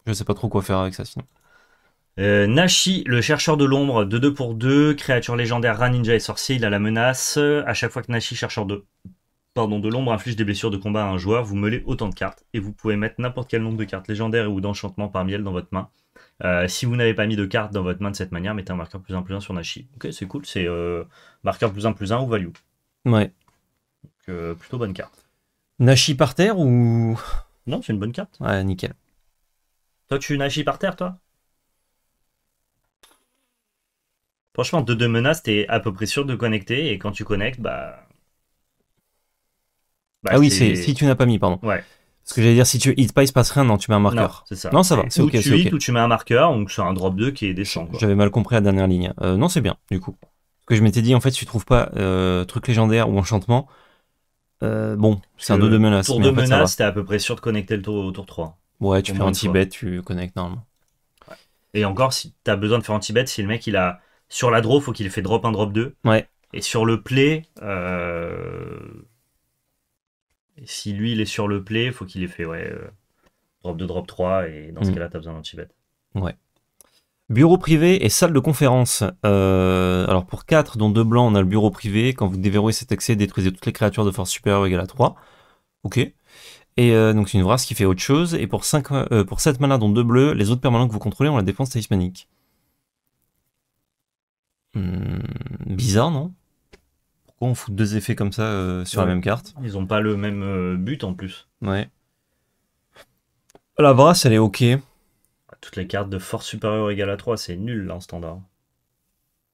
je sais pas trop quoi faire avec ça sinon. Euh, Nashi, le chercheur de l'ombre, de 2 pour 2, créature légendaire, rat, ninja et sorcier, il a la menace. À chaque fois que Nashi, chercheur de, de l'ombre, inflige des blessures de combat à un joueur, vous meulez autant de cartes et vous pouvez mettre n'importe quel nombre de cartes légendaires ou d'enchantement parmi elles dans votre main. Euh, si vous n'avez pas mis de cartes dans votre main de cette manière, mettez un marqueur plus 1 plus 1 sur Nashi. Ok, c'est cool, c'est euh, marqueur plus 1 plus 1 ou value. Ouais. Donc, plutôt bonne carte. Nashi par terre ou. Non, c'est une bonne carte. Ouais, nickel. Toi, tu Nashi par terre, toi Franchement, de deux menaces, t'es à peu près sûr de connecter et quand tu connectes, bah. bah ah oui, c'est si tu n'as pas mis, pardon. Ouais. Parce que j'allais dire, si tu hit pas, il se passe rien, non, tu mets un marqueur. Non, ça. non ça va, c'est ok. Tu hit ou tu mets un marqueur, donc c'est un drop 2 qui est décent. J'avais mal compris la dernière ligne. Euh, non, c'est bien, du coup. que je m'étais dit, en fait, si tu trouves pas euh, truc légendaire ou enchantement, euh, bon, c'est un 2 de menace. Pour de menace, t'es à peu près sûr de connecter le tour au tour 3. Ouais, tu fais anti-bet, tu connectes normalement. Ouais. Et encore, si t'as besoin de faire anti-bet, si le mec il a. Sur la draw, faut qu'il fait drop 1, drop 2. Ouais. Et sur le play, euh... si lui il est sur le play, faut qu'il ait fait ouais, euh, drop 2, drop 3. Et dans ce mm. cas-là, t'as besoin d'anti-bet. Ouais. Bureau privé et salle de conférence. Euh, alors pour 4, dont 2 blancs, on a le bureau privé. Quand vous déverrouillez cet accès, détruisez toutes les créatures de force supérieure égale à 3. Ok. Et euh, donc c'est une vrace qui fait autre chose. Et pour, 5, euh, pour 7 manas, dont 2 bleus, les autres permanents que vous contrôlez ont la défense talismanique. Hmm, bizarre, non Pourquoi on fout deux effets comme ça sur la même carte Ils n'ont pas le même but en plus. Ouais. La brasse elle est ok toutes les cartes de force supérieure égale à 3, c'est nul là en standard.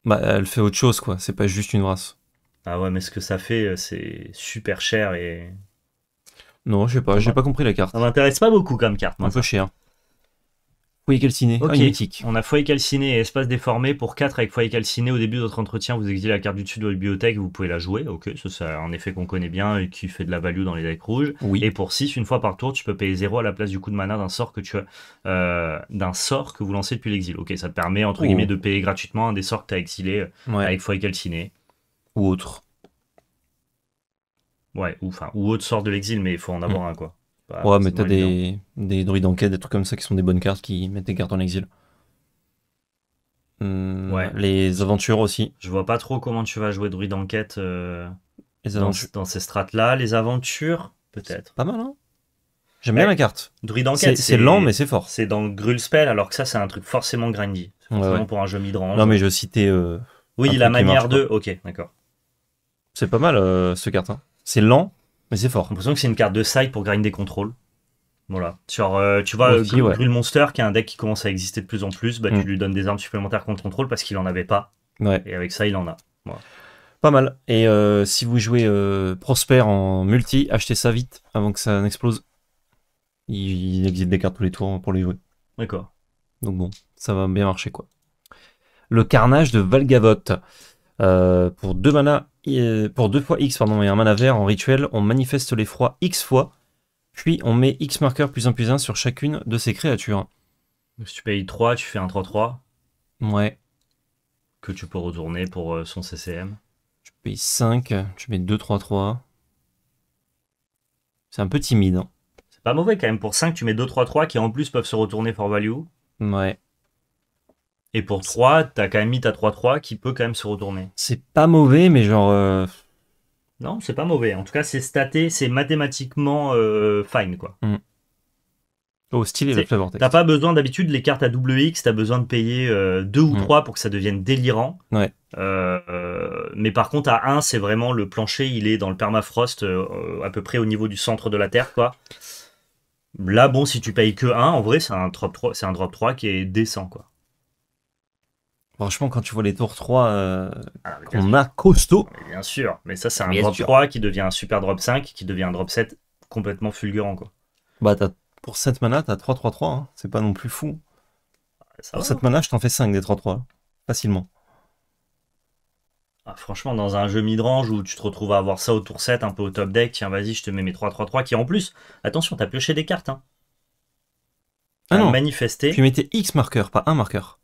Bah, elle fait autre chose, quoi. C'est pas juste une race. Ah ouais, mais ce que ça fait, euh, c'est super cher et. Non, je sais pas, j'ai pas compris la carte. Ça m'intéresse pas beaucoup comme carte. Un peu cher. Foyer calciné, ok. on a foyer calciné et espace déformé pour 4 avec foyer calciné. Au début de votre entretien, vous exilez la carte du sud de votre bibliothèque, vous pouvez la jouer. Ok, ça c'est un effet qu'on connaît bien et qui fait de la value dans les decks rouges. Et pour 6, une fois par tour, tu peux payer 0 à la place du coup de mana d'un sort que tu as, euh, d'un sort que vous lancez depuis l'exil. Ok, ça te permet entre oh. guillemets de payer gratuitement un des sorts que tu as exilé euh, avec foyer calciné. Ou autre. Ouais, ou, enfin, ou autre sort de l'exil, mais il faut en avoir mm. un quoi ouais, mais t'as des, des druides d'enquête, des trucs comme ça qui sont des bonnes cartes qui mettent des cartes en exil. Hum, ouais. Les aventures aussi. Je vois pas trop comment tu vas jouer druide d'enquête euh, Dans, ces strates-là. Les aventures, peut-être. Pas mal, hein J'aime bien la carte. Druide d'enquête. C'est lent, mais c'est fort. C'est dans le Spell, alors que ça, c'est un truc forcément grindy. C'est forcément pour un jeu midrange. Non, mais je citais. Euh, oui, la manière de. Ok, d'accord. C'est pas mal, euh, ce carton. Hein. C'est lent, mais c'est fort. J'ai l'impression que c'est une carte de side pour grind des contrôles. Voilà. Sur, euh, tu vois, le Monster, qui est un deck qui commence à exister de plus en plus, bah, tu mm. lui donnes des armes supplémentaires contre contrôle parce qu'il en avait pas. Ouais. Et avec ça, il en a. Pas mal. Et euh, si vous jouez euh, Prosper en multi, achetez ça vite avant que ça n'explose. Il, il, existe des cartes tous les tours pour les jouer. D'accord. Donc bon, ça va bien marcher quoi. Le carnage de Valgavotte. Euh, pour deux euh, pour deux fois X, pardon, et un mana vert en rituel, on manifeste l'effroi X fois, puis on met X marqueur plus 1 plus 1 sur chacune de ces créatures. si tu payes 3, tu fais un 3-3. Ouais. Que tu peux retourner pour euh, son CCM. Tu payes 5, tu mets 2-3-3. C'est un peu timide. Hein. C'est pas mauvais quand même. Pour 5, tu mets 2-3-3 qui en plus peuvent se retourner for value. Ouais. Et pour 3, t'as quand même mis ta 3-3 qui peut quand même se retourner. C'est pas mauvais, mais genre. Euh, non, c'est pas mauvais. En tout cas, c'est staté, c'est mathématiquement euh, fine, quoi. style mm. Oh, stylé le T'as pas besoin d'habitude les cartes à double X, t'as besoin de payer 2 euh, ou 3 mm. pour que ça devienne délirant. Ouais. mais par contre, à 1, c'est vraiment le plancher, il est dans le permafrost à peu près au niveau du centre de la Terre, quoi. Là, bon, si tu payes que 1, en vrai, c'est un, drop 3, un drop 3 qui est décent, quoi. Franchement, quand tu vois les tours 3 euh, ah, a costaud. bien sûr, mais ça, c'est un drop 3 qui devient un super drop 5 qui devient un drop 7 complètement fulgurant. Quoi. Bah, pour 7 mana, t'as 3-3-3, hein. c'est pas non plus fou. Ah, pour 7 hein. mana, je t'en fais 5 des 3-3, facilement. Ah, franchement, dans un jeu midrange où tu te retrouves à avoir ça au tour 7, un peu au top deck, tiens, vas-y, je te mets mes 3-3-3 qui, en plus, attention, t'as pioché des cartes. Hein. Ah non. Manifesté. Tu mettais X marqueurs, pas un marqueur.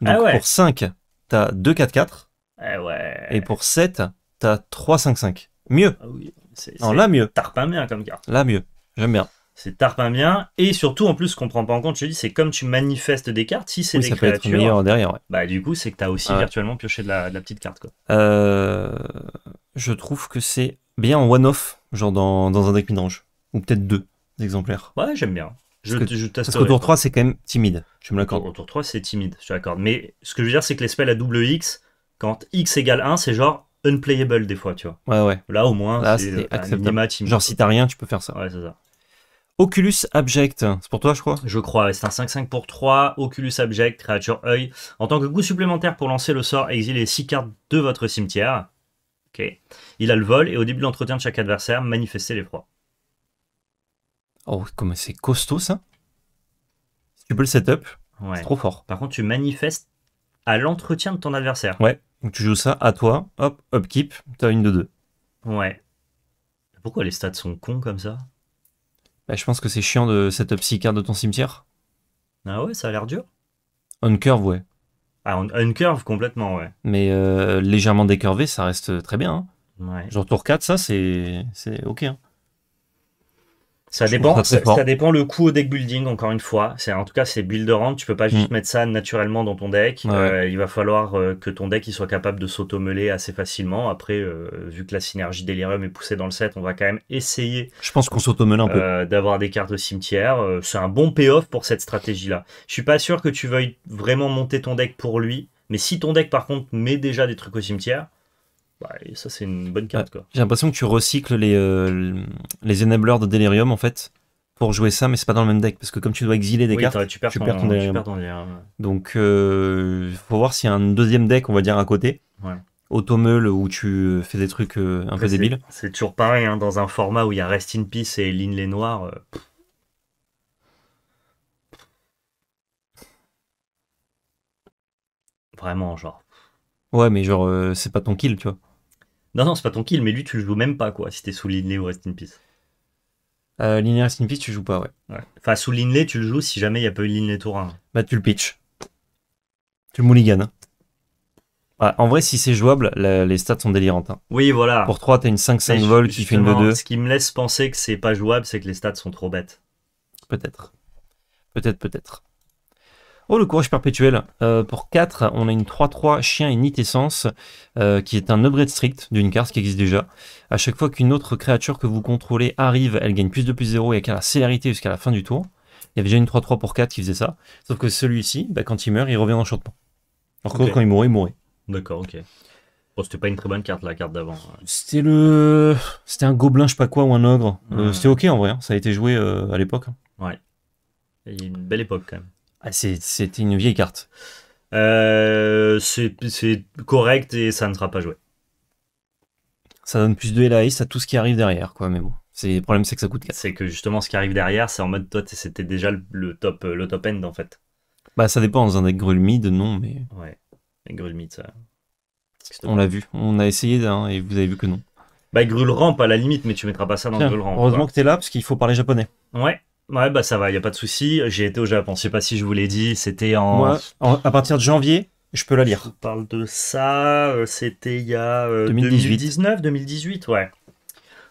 Donc ah pour 5, t'as 2-4-4. Eh Et pour 7, t'as 3-5-5. Mieux. Ah oui. Non, là mieux. Tarpin bien comme carte. Là mieux. J'aime bien. C'est tarpin bien. Et surtout, en plus, ce qu'on prend pas en compte, je dis, c'est comme tu manifestes des cartes, si c'est des ça créatures. Peut être derrière, Bah, du coup, c'est que t'as aussi virtuellement pioché de la, petite carte, quoi. Euh, je trouve que c'est bien en one-off, genre dans, dans, un deck midrange. Ou peut-être deux exemplaires. Ouais, j'aime bien parce que, tour 3, c'est quand même timide. Je me l'accorde. Tour, 3, c'est timide, je te l'accorde. Mais ce que je veux dire, c'est que les spells à double X, quand X égale 1, c'est genre unplayable des fois, tu vois. Ouais, ouais. Là, au moins, c'est euh, acceptable. Genre, si t'as rien, tu peux faire ça. Oculus Abject, c'est pour toi, je crois Je crois, c'est un 5-5 pour 3. Oculus Abject, créature œil. En tant que goût supplémentaire pour lancer le sort, les 6 cartes de votre cimetière. Ok. Il a le vol et au début de l'entretien de chaque adversaire, manifestez l'effroi. Oh, comme c'est costaud ça. tu peux le setup, ouais. c'est trop fort. Par contre, tu manifestes à l'entretien de ton adversaire. Ouais, donc tu joues ça à toi, hop, keep, t'as une de deux. Ouais. Pourquoi les stats sont cons comme ça bah, Je pense que c'est chiant de setup 6 cartes de ton cimetière. Ah ouais, ça a l'air dur. On curve, ouais. Ah, on, curve complètement, ouais. Mais euh, légèrement décurvé, ça reste très bien. Hein. Ouais. Genre tour 4, ça, c'est ok. Hein. Ça dépend, ça, dépend le coût au deck building, encore une fois. C'est En tout cas, c'est build around Tu peux pas juste mm. mettre ça naturellement dans ton deck. Euh, il va falloir euh, que ton deck soit capable de sauto assez facilement. Après, euh, vu que la synergie Delirium est poussée dans le set, on va quand même essayer. Je pense qu'on sauto D'avoir des cartes au cimetière. c'est un bon payoff pour cette stratégie-là. Je suis pas sûr que tu veuilles vraiment monter ton deck pour lui. Mais si ton deck, par contre, met déjà des trucs au cimetière, bah, ça, c'est une bonne carte. quoi J'ai l'impression que tu recycles les, euh, les enablers de Delirium en fait pour jouer ça, mais c'est pas dans le même deck parce que comme tu dois exiler des cartes, tu perds, ton, perds Donc, euh, faut voir s'il y a un deuxième deck, on va dire à côté. Ouais. où tu euh, fais des trucs un peu débiles. C'est toujours pareil hein, dans un format où il y a Rest in Peace et line les Noirs. Vraiment, genre. Ouais, mais genre, c'est pas ton kill, tu vois. Non, non, c'est pas ton kill, mais lui, tu le joues même pas, quoi, si t'es sous Linley ou Rest in Peace. Euh, Linley Rest in Peace, tu joues pas, ouais. Enfin, sous Linley, tu le joues si jamais il n'y a pas eu Linley tour 1. Bah, tu le pitch. Tu le mulligan. Hein. Bah, en vrai, si c'est jouable, les stats sont délirantes. Hein. Oui, voilà. Pour 3, t'as une 5-5 vol qui fait une de 2. Ce qui me laisse penser que c'est pas jouable, c'est que les stats sont trop bêtes. Peut-être. Peut-être, peut-être. Oh, le courage perpétuel. Euh, pour 4, on a une 3-3 chien et essence, euh, qui est un upgrade strict d'une carte qui existe déjà. À chaque fois qu'une autre créature que vous contrôlez arrive, elle gagne plus de plus 0 et a la célérité jusqu'à la fin du tour. Il y avait déjà une 3-3 pour 4 qui faisait ça. Sauf que celui-ci, bah, quand il meurt, il revient en enchantement. Alors que quand il mourait, il mourait. D'accord, ok. Bon, c'était pas une très bonne carte, la carte d'avant. C'était le. C'était un gobelin, je sais pas quoi, ou un ogre. Euh, c'était ok en vrai, hein. ça a été joué à l'époque. Hein. Ouais. Il y a une belle époque quand même. Ah, c'était une vieille carte. Euh, c'est correct et ça ne sera pas joué. Ça donne plus de LAIS à tout ce qui arrive derrière, quoi, mais bon. Le problème, c'est que ça coûte 4. C'est que justement, ce qui arrive derrière, c'est en mode toi, c'était déjà le, top, le top end en fait. Bah, ça dépend. Dans un deck Mid, non, mais. Ouais, ça. On l'a vu. On a essayé et vous avez vu que non. Bah, rampe à la limite, mais tu mettras pas ça dans rampe. Heureusement que tu es là parce qu'il faut parler japonais. Ouais. Ouais, bah ça va, il n'y a pas de souci. J'ai été au Japon, je sais pas si je vous l'ai dit, c'était en... à partir de janvier, je peux la lire. On parle de ça, euh, c'était il y a 2018. 2019, 2018, ouais.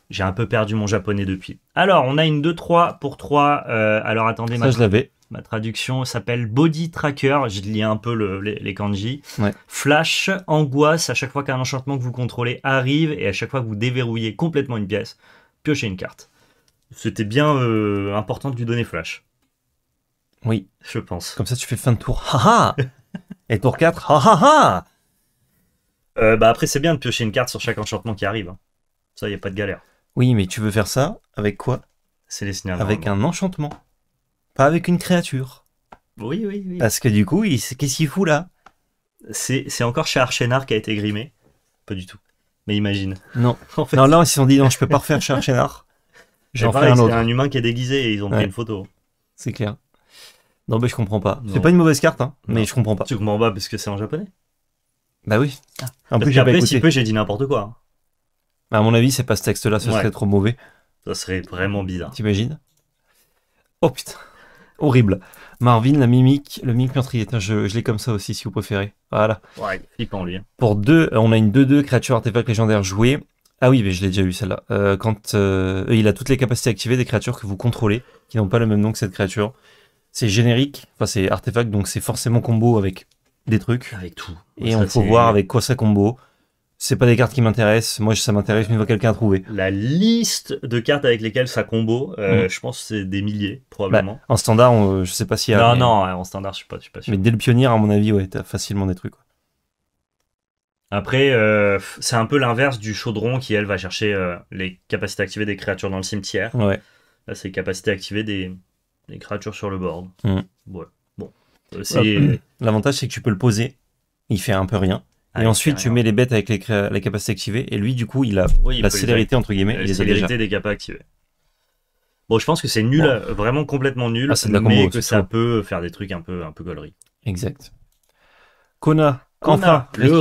J'ai un peu perdu mon japonais depuis. Alors, on a une 2-3 pour 3. Euh, alors, attendez, ça, ma, je ma traduction s'appelle Body Tracker. Je lis un peu les, kanji. Flash, angoisse, à chaque fois qu'un enchantement que vous contrôlez arrive et à chaque fois que vous déverrouillez complètement une pièce, piochez une carte c'était bien euh, important de lui donner Flash. Oui. Je pense. Comme ça, tu fais fin de tour. ha [laughs] Et tour 4. Euh, bah après, c'est bien de piocher une carte sur chaque enchantement qui arrive. Hein. Ça, il a pas de galère. Oui, mais tu veux faire ça avec quoi C'est les scénarios. Avec un enchantement. Pas avec une créature. Oui, oui, oui. Parce que du coup, qu'est-ce qu'il fout là C'est encore chez Archénard qui a été grimé. Pas du tout. Mais imagine. Non. [laughs] Non, là, ils se sont dit, non, je peux pas refaire chez Archénard. J'en fais un un humain qui est déguisé et ils ont pris une photo. C'est clair. Non, mais je comprends pas. C'est pas une mauvaise carte, hein, mais je comprends pas. Tu comprends pas parce que c'est en japonais Bah oui. Ah. En plus, après, si peu, j'ai dit n'importe quoi. À mon avis, c'est pas ce texte-là, ce serait trop mauvais. Ça serait vraiment bizarre. T'imagines Oh putain, horrible. Marvin, la mimique, le mimique meurtrier. Je, je l'ai comme ça aussi, si vous préférez. Voilà. Ouais, flippant lui. Hein. Pour deux, on a une 2-2 créature artefact légendaire jouée. Ah oui, mais je l'ai déjà eu celle-là. Euh, quand euh, il a toutes les capacités activées des créatures que vous contrôlez, qui n'ont pas le même nom que cette créature. C'est générique, enfin c'est artefact, donc c'est forcément combo avec des trucs. Avec tout. Et on peut voir avec quoi ça combo. C'est pas des cartes qui m'intéressent. Moi, ça m'intéresse il faut quelqu'un trouver. La liste de cartes avec lesquelles ça combo, euh, hmm. je pense que c'est des milliers, probablement. Bah, en standard, je sais pas s'il y a. Non, non, en standard, je suis pas, je suis pas sûr. Mais dès le pionnier, à mon avis, ouais, t'as facilement des trucs. Après, euh, c'est un peu l'inverse du chaudron qui, elle, va chercher euh, les capacités activées des créatures dans le cimetière. Ouais. Là, c'est les capacités activées des, des, créatures sur le board. Mm. Bon. Euh, [clears throat] L'avantage, c'est que tu peux le poser. Il fait un peu rien. Ah, et ensuite, tu mets les bêtes avec les, capacités activées. Et lui, du coup, il a la célérité, entre guillemets. il les des capacités activées. Bon, je pense que c'est nul, vraiment complètement nul. Ah, mais que ça peut faire des trucs un peu, un peu gaulerie. Exact. Kona, Enfin, le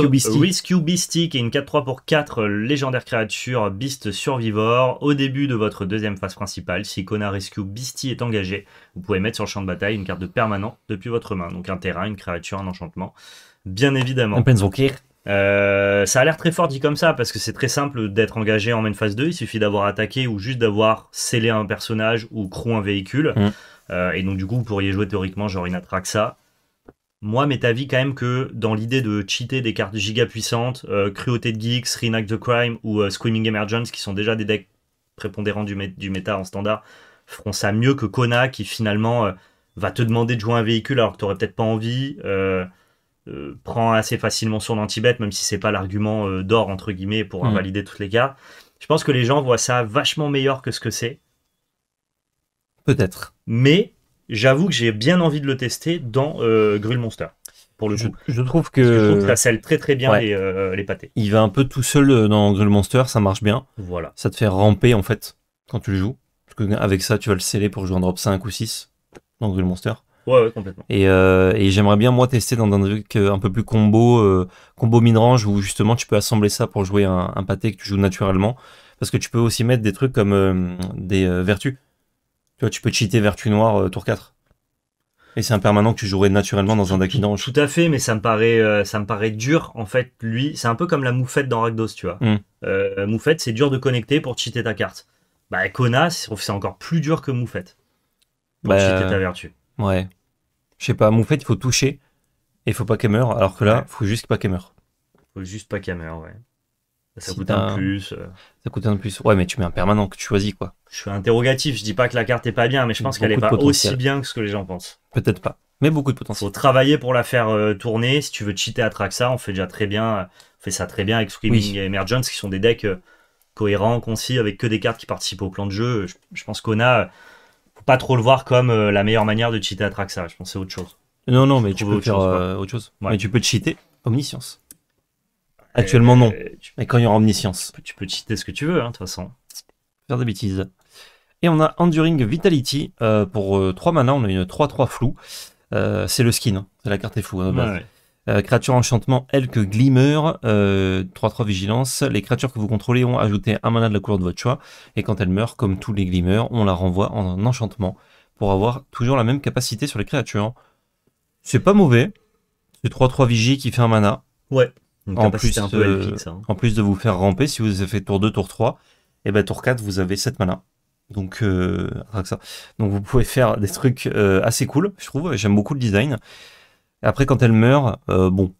Rescue Beastie qui est une 4-3 pour 4 légendaire créature Beast Survivor. Au début de votre deuxième phase principale, si Kona Rescue Beastie est engagé, vous pouvez mettre sur le champ de bataille une carte de permanent depuis votre main. Donc un terrain, une créature, un enchantement. Bien évidemment. Un euh, ça a l'air très fort dit comme ça parce que c'est très simple d'être engagé en main phase 2. Il suffit d'avoir attaqué ou juste d'avoir scellé un personnage ou crew un véhicule. Mm. Euh, et donc du coup, vous pourriez jouer théoriquement genre une Atraxa moi, m'est avis quand même que dans l'idée de cheater des cartes giga puissantes, euh, Cruauté de Geeks, Renact the Crime ou euh, Screaming Emergence, qui sont déjà des decks prépondérants du, méta en standard, feront ça mieux que Kona, qui finalement euh, va te demander de jouer un véhicule alors que tu n'aurais peut-être pas envie, prend assez facilement son anti même si c'est pas l'argument d'or, entre guillemets, pour mm. invalider toutes les cartes. Je pense que les gens voient ça vachement meilleur que ce que c'est. Peut-être. Mais j'avoue que j'ai bien envie de le tester dans euh, Monster. Pour le coup. Je, trouve que... ça scelle très très bien euh, les, pâtés. Il va un peu tout seul euh, dans Grill Monster, ça marche bien. Voilà. Ça te fait ramper en fait quand tu le joues. Parce que avec ça, tu vas le sceller pour jouer en drop 5 ou 6 dans Grill Monster. Ouais, ouais, complètement. Euh, et, j'aimerais bien, moi, tester dans un truc un peu plus combo, combo mid-range, où justement tu peux assembler ça pour jouer un, pâté que tu joues naturellement. Parce que tu peux aussi mettre des trucs comme des vertus. Tu vois, tu peux cheater vertu noire euh, tour 4. Et c'est un permanent que tu jouerais naturellement dans un deck Tout à fait, mais ça me paraît, euh, ça me paraît dur. En fait, lui, c'est un peu comme la moufette dans Ragdos, tu vois. Hmm. Euh, moufette, c'est dur de connecter pour cheater ta carte. Bah, Kona, c'est encore plus dur que moufette pour bah, cheater ta vertu. Ouais. Je sais pas, moufette, il faut toucher et il faut pas qu'elle meure, alors que là, il faut juste pas qu'elle meure. Faut juste pas qu'elle meure, ouais. Euh. Ça coûte un plus. Ça coûte un plus. Ouais, mais tu mets un permanent que tu choisis, quoi. Je suis interrogatif. Je dis pas que la carte est pas bien, mais je pense qu'elle est pas aussi bien que ce que les gens pensent. Peut-être pas, mais beaucoup de potentiel. Faut travailler pour la faire euh, tourner. Si tu veux cheater à Traxa, on fait déjà très bien. On euh, fait ça très bien avec Screaming et Emergence, qui sont des decks cohérents, concis, avec que des cartes qui participent au plan de jeu. Je, pense qu'on a faut pas trop le voir comme la meilleure manière de cheater à Traxa. Je pense c'est autre chose. Non, non, mais tu peux faire autre chose. Mais tu peux cheater Omniscience. Actuellement, non. Euh, Mais quand il y aura omniscience. Tu peux citer ce que tu veux, hein, de toute façon. Faire des bêtises. Et on a Enduring Vitality. Euh, pour 3 euh, mana, on a une 3-3 flou c'est le skin. Hein. La carte est floue. Hein, créature enchantement Elk Glimmer, 3-3 vigilance. Les créatures que vous contrôlez ont ajouté un mana de la couleur de votre choix. Et quand elle meurt, comme tous les glimmers, on la renvoie en enchantement pour avoir toujours la même capacité sur les créatures. C'est pas mauvais. C'est 3-3 vigie qui fait un mana. Ouais en plus, de, euh, hein. en plus de vous faire ramper, si vous avez fait tour 2, tour 3, et eh ben tour 4, vous avez 7 mana. Donc, euh, Donc vous pouvez faire des trucs euh, assez cool, je trouve. J'aime beaucoup le design. Après, quand elle meurt, bon,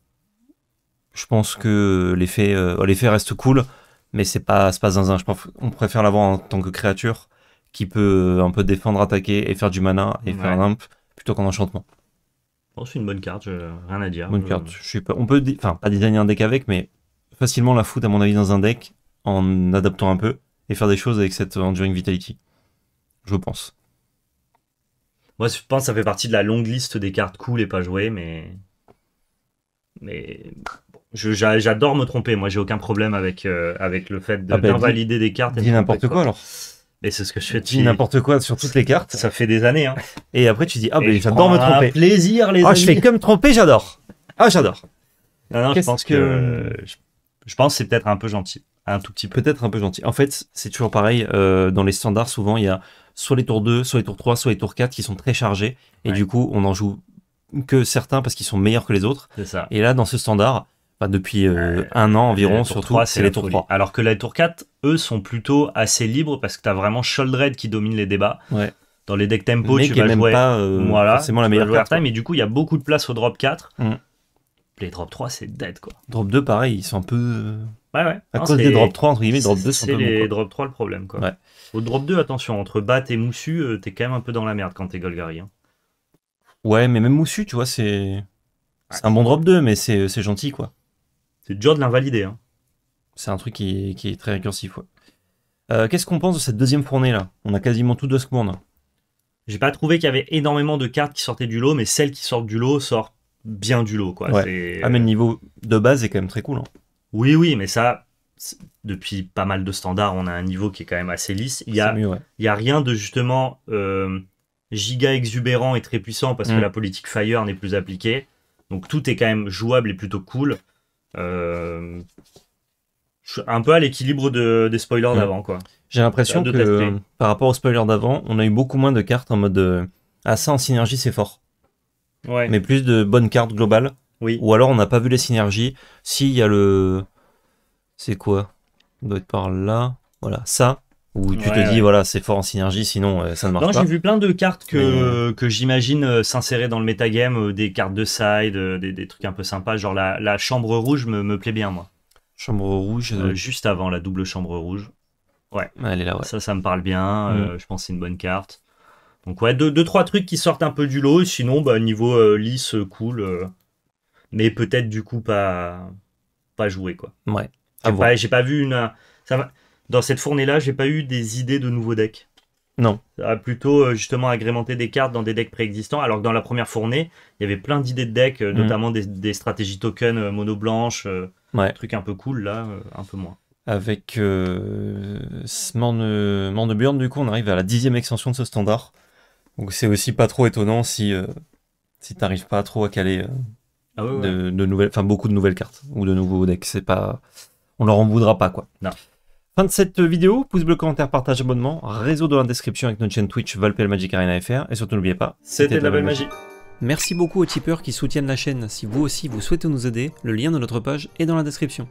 je pense que l'effet, l'effet reste cool, mais c'est pas, pas zinzin. Je pense on préfère l'avoir en tant que créature qui peut un peu défendre, attaquer et faire du mana et faire un imp plutôt qu'en enchantement c'est une bonne carte, rien à dire. Bonne carte. suis On peut, enfin, pas designer un deck avec, mais facilement la foutre à mon avis dans un deck en adaptant un peu et faire des choses avec cette Enduring Vitality. Je pense. Moi, je pense que ça fait partie de la longue liste des cartes cool et pas jouées, mais. Mais. J'adore me tromper. Moi, j'ai aucun problème avec, euh, avec le fait ah bah, d'invalider de, des cartes. Dis n'importe quoi alors. Et c'est ce que je fais dis n'importe quoi sur toutes les cartes. Ça fait des années. Hein. Et après, tu dis, ah, ben, j'adore me tromper. plaisir, les ah, amis. je fais comme tromper, j'adore. Ah, j'adore. je pense que. Je pense c'est peut-être un peu gentil. Un tout petit peu. Peut-être un peu gentil. En fait, c'est toujours pareil. Euh, dans les standards, souvent, il y a soit les tours 2, soit les tours 3, soit les tours 4 qui sont très chargés. Et du coup, on en joue que certains parce qu'ils sont meilleurs que les autres. C'est ça. Et là, dans ce standard, depuis euh, un an environ, surtout, c'est les tours 3. Alors que les tours 4, eux, sont plutôt assez libres parce que tu as vraiment Sholdred qui domine les débats. Ouais. Dans les decks tempo, euh, tu vas jouer. la meilleure carte. mais du coup, il y a beaucoup de place au drop 4. Mm. Les drop 3, c'est dead quoi. Drop 2, pareil, ils sont un peu. Ouais, ouais. À cause des drop 3, entre guillemets, drop 2, c'est les drop 3 le problème quoi. Au drop 2, attention, entre bat et moussu, euh, t'es quand même un peu dans la merde quand t'es Golgari. Hein. Ouais, mais même moussu, tu vois, c'est. C'est un bon drop 2, mais c'est gentil quoi c'est dur de l'invalider. Hein. C'est un truc qui, est très récursif. Euh, qu'est-ce qu'on pense de cette deuxième fournée là On a quasiment tout de ce J'ai pas trouvé qu'il y avait énormément de cartes qui sortaient du lot, mais celles qui sortent du lot sortent bien du lot. Quoi. Ah, mais le euh, niveau de base est quand même très cool. Hein. Oui, oui, mais ça, depuis pas mal de standards, on a un niveau qui est quand même assez lisse. Il n'y a, rien de justement euh, giga exubérant et très puissant parce que mm. la politique Fire n'est plus appliquée. Donc tout est quand même jouable et plutôt cool. Euh, un peu à l'équilibre de, des spoilers mm. d'avant, quoi. J'ai l'impression que euh, par rapport aux spoilers d'avant, on a eu beaucoup moins de cartes en mode euh, ah ça en synergie c'est fort. Ouais. Mais plus de bonnes cartes globales. Oui. Ou alors on n'a pas vu les synergies. s'il il y a le c'est quoi doit être par là. Voilà, ça où tu te dis voilà c'est fort en synergie sinon euh, ça ne marche non, pas. J'ai vu plein de cartes que, euh, que j'imagine euh, s'insérer dans le metagame, des cartes de side, des, trucs un peu sympas, genre la, la chambre rouge me, me, plaît bien moi. Chambre rouge Juste avant la double chambre rouge. Ouais. Elle là, Ça ça me parle bien, mm. je pense c'est une bonne carte. Donc ouais, deux, trois trucs qui sortent un peu du lot, sinon bah, niveau lisse, cool, mais peut-être du coup pas, pas joué quoi. Ouais. J'ai pas, vu une... Ça dans cette fournée-là, j'ai pas eu des idées de nouveaux decks. Non. Ça ah, a plutôt euh, justement agrémenté des cartes dans des decks préexistants, alors que dans la première fournée, il y avait plein d'idées de decks, euh, mhm. notamment des, stratégies token euh, mono blanche, ouais. truc un peu cool là, un peu moins. Avec euh, Mandeburn, du coup, on arrive à la dixième extension de ce standard. Donc c'est aussi pas trop étonnant si, tu si t'arrives pas trop à caler ah De, nouvelles, enfin beaucoup de nouvelles cartes ou de nouveaux decks. C'est pas, on leur en voudra pas quoi. Non. Fin de cette vidéo, pouce bleu, commentaire, partage, abonnement, réseau dans la description avec notre chaîne Twitch Valpel Magic Arena FR et surtout n'oubliez pas, c'était de la belle magie. magie. Merci beaucoup aux tipeurs qui soutiennent la chaîne. Si vous aussi vous souhaitez nous aider, le lien de notre page est dans la description.